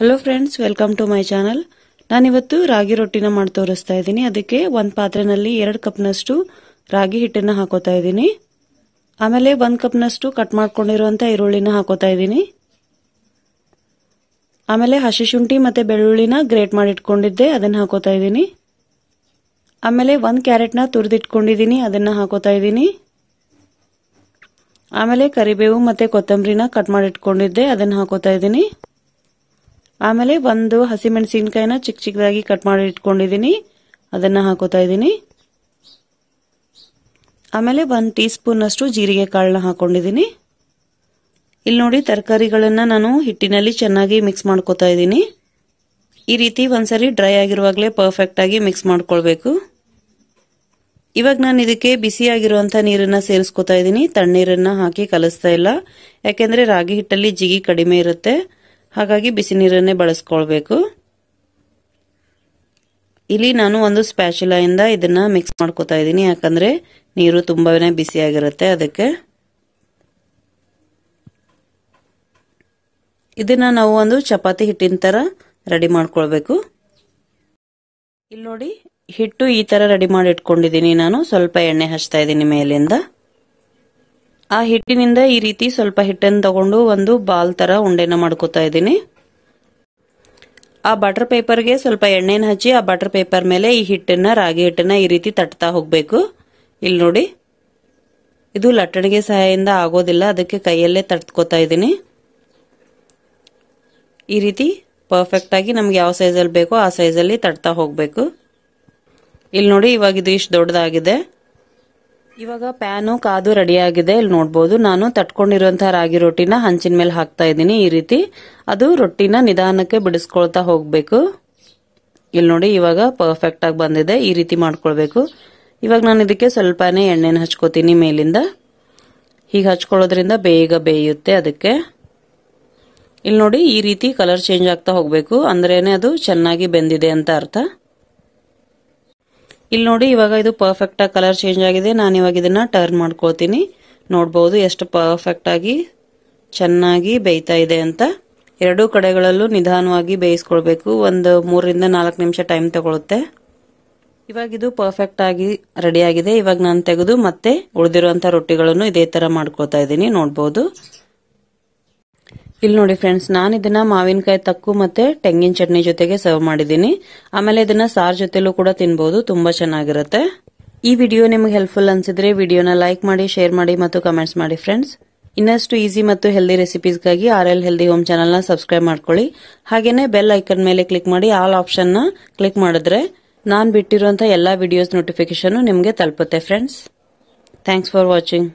hello friends welcome to my channel ನಾನಿವತ್ತು ರಾಗಿ ರೊಟ್ಟಿನ ಮಾಡಿ ತೋರಿಸ್ತಾ ಇದ್ದೀನಿ ಅದಕ್ಕೆ ಒಂದು ಪಾತ್ರೆನಲ್ಲಿ ಎರಡು ಕಪ್ನಷ್ಟು ರಾಗಿ ಹಿಟ್ಟನ್ನು ಹಾಕೋತಾ ಇದ್ದೀನಿ ಆಮೇಲೆ ಒಂದು ಕಪ್ನಷ್ಟು ಕಟ್ ಮಾಡ್ಕೊಂಡಿರುವಂಥ ಈರುಳ್ಳಿನ ಹಾಕೋತಾ ಇದ್ದೀನಿ ಆಮೇಲೆ ಹಸಿ ಶುಂಠಿ ಮತ್ತು ಬೆಳ್ಳುಳ್ಳಿನ ಗ್ರೇಟ್ ಮಾಡಿಟ್ಕೊಂಡಿದ್ದೆ ಅದನ್ನು ಹಾಕೋತಾ ಇದ್ದೀನಿ ಆಮೇಲೆ ಒಂದು ಕ್ಯಾರೆಟ್ನ ತುರಿದಿಟ್ಕೊಂಡಿದ್ದೀನಿ ಅದನ್ನು ಹಾಕೋತಾ ಇದ್ದೀನಿ ಆಮೇಲೆ ಕರಿಬೇವು ಮತ್ತು ಕೊತ್ತಂಬರಿನ ಕಟ್ ಮಾಡಿಟ್ಕೊಂಡಿದ್ದೆ ಅದನ್ನು ಹಾಕೋತಾ ಇದ್ದೀನಿ ಆಮೇಲೆ ಒಂದು ಹಸಿಮೆಣಸಿನ್ಕಾಯಿನ ಚಿಕ್ಕ ಚಿಕ್ಕದಾಗಿ ಕಟ್ ಮಾಡಿ ಇಟ್ಕೊಂಡಿದ್ದೀನಿ ಅದನ್ನು ಹಾಕೋತಾ ಇದ್ದೀನಿ ಆಮೇಲೆ ಒಂದು ಟೀ ಅಷ್ಟು ಜೀರಿಗೆ ಕಾಳನ್ನ ಹಾಕೊಂಡಿದ್ದೀನಿ ಇಲ್ಲಿ ನೋಡಿ ತರಕಾರಿಗಳನ್ನು ನಾನು ಹಿಟ್ಟಿನಲ್ಲಿ ಚೆನ್ನಾಗಿ ಮಿಕ್ಸ್ ಮಾಡ್ಕೋತಾ ಇದ್ದೀನಿ ಈ ರೀತಿ ಒಂದ್ಸರಿ ಡ್ರೈ ಆಗಿರುವಾಗಲೇ ಪರ್ಫೆಕ್ಟಾಗಿ ಮಿಕ್ಸ್ ಮಾಡ್ಕೊಳ್ಬೇಕು ಇವಾಗ ನಾನು ಇದಕ್ಕೆ ಬಿಸಿಯಾಗಿರುವಂಥ ನೀರನ್ನು ಸೇರಿಸ್ಕೋತಾ ಇದ್ದೀನಿ ತಣ್ಣೀರನ್ನು ಹಾಕಿ ಕಲಿಸ್ತಾ ಇಲ್ಲ ಯಾಕೆಂದರೆ ರಾಗಿ ಹಿಟ್ಟಲ್ಲಿ ಜಿಗಿ ಕಡಿಮೆ ಇರುತ್ತೆ ಹಾಗಾಗಿ ಬಿಸಿ ನೀರನ್ನೇ ಬಳಸ್ಕೊಳ್ಬೇಕು ಇಲ್ಲಿ ನಾನು ಒಂದು ಸ್ಪ್ಯಾಚುಲಾಯಿಂದ ಇದನ್ನ ಮಿಕ್ಸ್ ಮಾಡ್ಕೋತಾ ಇದ್ದೀನಿ ಯಾಕಂದ್ರೆ ನೀರು ತುಂಬಾನೇ ಆಗಿರುತ್ತೆ ಅದಕ್ಕೆ ಇದನ್ನ ನಾವು ಒಂದು ಚಪಾತಿ ಹಿಟ್ಟಿನ ತರ ರೆಡಿ ಮಾಡ್ಕೊಳ್ಬೇಕು ಇಲ್ಲಿ ನೋಡಿ ಹಿಟ್ಟು ಈ ತರ ರೆಡಿ ಮಾಡಿ ಇಟ್ಕೊಂಡಿದ್ದೀನಿ ನಾನು ಸ್ವಲ್ಪ ಎಣ್ಣೆ ಹಚ್ತಾ ಇದ್ದೀನಿ ಮೇಲಿಂದ ಆ ಹಿಟ್ಟಿನಿಂದ ಈ ರೀತಿ ಸ್ವಲ್ಪ ಹಿಟ್ಟನ್ನು ತಗೊಂಡು ಒಂದು ಬಾಲ್ ತರ ಉಂಡೆನ ಮಾಡ್ಕೋತಾ ಇದ್ದೀನಿ ಆ ಬಟರ್ ಪೇಪರ್ಗೆ ಸ್ವಲ್ಪ ಎಣ್ಣೆನ ಹಚ್ಚಿ ಆ ಬಟರ್ ಪೇಪರ್ ಮೇಲೆ ಈ ಹಿಟ್ಟನ್ನ ರಾಗಿ ಹಿಟ್ಟನ್ನ ಈ ರೀತಿ ತಟ್ತಾ ಹೋಗ್ಬೇಕು ಇಲ್ಲಿ ನೋಡಿ ಇದು ಲಟ್ಟಣಿಗೆ ಸಹಾಯದಿಂದ ಆಗೋದಿಲ್ಲ ಅದಕ್ಕೆ ಕೈಯಲ್ಲೇ ತಟ್ಕೋತಾ ಇದ್ದೀನಿ ಈ ರೀತಿ ಪರ್ಫೆಕ್ಟ್ ಆಗಿ ನಮ್ಗೆ ಯಾವ ಸೈಜಲ್ಲಿ ಬೇಕೋ ಆ ಸೈಜಲ್ಲಿ ತಟ್ತಾ ಹೋಗ್ಬೇಕು ಇಲ್ಲಿ ನೋಡಿ ಇವಾಗ ಇದು ಇಷ್ಟು ದೊಡ್ಡದಾಗಿದೆ ಇವಾಗ ಪ್ಯಾನು ಕಾದು ರೆಡಿಯಾಗಿದೆ ಇಲ್ಲಿ ನೋಡ್ಬೋದು ನಾನು ತಟ್ಕೊಂಡಿರುವಂತಹ ರಾಗಿ ರೊಟ್ಟಿನ ಹಂಚಿನ ಮೇಲೆ ಹಾಕ್ತಾ ಇದ್ದೀನಿ ಈ ರೀತಿ ಅದು ರೊಟ್ಟಿನ ನಿಧಾನಕ್ಕೆ ಬಿಡಿಸ್ಕೊಳ್ತಾ ಹೋಗ್ಬೇಕು ಇಲ್ಲಿ ನೋಡಿ ಇವಾಗ ಪರ್ಫೆಕ್ಟ್ ಆಗಿ ಬಂದಿದೆ ಈ ರೀತಿ ಮಾಡ್ಕೊಳ್ಬೇಕು ಇವಾಗ ನಾನು ಇದಕ್ಕೆ ಸ್ವಲ್ಪನೇ ಎಣ್ಣೆನ ಹಚ್ಕೋತೀನಿ ಮೇಲಿಂದ ಹೀಗೆ ಹಚ್ಕೊಳ್ಳೋದ್ರಿಂದ ಬೇಗ ಬೇಯುತ್ತೆ ಅದಕ್ಕೆ ಇಲ್ಲಿ ನೋಡಿ ಈ ರೀತಿ ಕಲರ್ ಚೇಂಜ್ ಆಗ್ತಾ ಹೋಗ್ಬೇಕು ಅಂದ್ರೇನೆ ಅದು ಚೆನ್ನಾಗಿ ಬೆಂದಿದೆ ಅಂತ ಅರ್ಥ ಇಲ್ಲಿ ನೋಡಿ ಇವಾಗ ಇದು ಪರ್ಫೆಕ್ಟ್ ಆಗಿ ಕಲರ್ ಚೇಂಜ್ ಆಗಿದೆ ನಾನು ಇವಾಗ ಇದನ್ನ ಟರ್ನ್ ಮಾಡ್ಕೊಳ್ತೀನಿ ನೋಡಬಹುದು ಎಷ್ಟು ಪರ್ಫೆಕ್ಟ್ ಆಗಿ ಚೆನ್ನಾಗಿ ಬೇಯ್ತಾ ಇದೆ ಅಂತ ಎರಡೂ ಕಡೆಗಳಲ್ಲೂ ನಿಧಾನವಾಗಿ ಬೇಯಿಸ್ಕೊಳ್ಬೇಕು ಒಂದು ಮೂರರಿಂದ ನಾಲ್ಕು ನಿಮಿಷ ಟೈಮ್ ತಗೊಳುತ್ತೆ ಇವಾಗ ಇದು ಪರ್ಫೆಕ್ಟ್ ಆಗಿ ರೆಡಿ ಆಗಿದೆ ಇವಾಗ ನಾನು ತೆಗೆದು ಮತ್ತೆ ಉಳಿದಿರುವಂತಹ ರೊಟ್ಟಿಗಳನ್ನು ಇದೇ ತರ ಮಾಡ್ಕೋತಾ ಇದ್ದೀನಿ ನೋಡಬಹುದು ಇಲ್ಲಿ ನೋಡಿ ಫ್ರೆಂಡ್ಸ್ ನಾನು ಇದನ್ನ ಮಾವಿನಕಾಯಿ ತಕ್ಕು ಮತ್ತೆ ತೆಂಗಿನ ಚಟ್ನಿ ಜೊತೆಗೆ ಸರ್ವ್ ಮಾಡಿದ್ದೀನಿ ಆಮೇಲೆ ಇದನ್ನ ಸಾರ್ ಜೊತೆಲೂ ಕೂಡ ತಿನ್ಬಹುದು ತುಂಬಾ ಚೆನ್ನಾಗಿರುತ್ತೆ ಈ ವಿಡಿಯೋ ನಿಮ್ಗೆ ಹೆಲ್ಪ್ಫುಲ್ ಅನ್ಸಿದ್ರೆ ವಿಡಿಯೋನ ಲೈಕ್ ಮಾಡಿ ಶೇರ್ ಮಾಡಿ ಮತ್ತು ಕಮೆಂಟ್ಸ್ ಮಾಡಿ ಫ್ರೆಂಡ್ಸ್ ಇನ್ನಷ್ಟು ಈಸಿ ಮತ್ತು ಹೆಲ್ದಿ ರೆಸಿಪೀಸ್ಗಾಗಿ ಆರ್ ಎಲ್ ಹೆಲ್ದಿ ಹೋಮ್ ಚಾನಲ್ನ ಸಬ್ಸ್ಕ್ರೈಬ್ ಮಾಡ್ಕೊಳ್ಳಿ ಹಾಗೇನೆ ಬೆಲ್ ಐಕನ್ ಮೇಲೆ ಕ್ಲಿಕ್ ಮಾಡಿ ಆಲ್ ಆಪ್ಷನ್ನ ಕ್ಲಿಕ್ ಮಾಡಿದ್ರೆ ನಾನು ಬಿಟ್ಟಿರುವಂತಹ ಎಲ್ಲಾ ವಿಡಿಯೋಸ್ ನೋಟಿಫಿಕೇಶನ್ ನಿಮಗೆ ತಲುಪುತ್ತೆ ಫ್ರೆಂಡ್ಸ್ ಥ್ಯಾಂಕ್ಸ್ ಫಾರ್ ವಾಚಿಂಗ್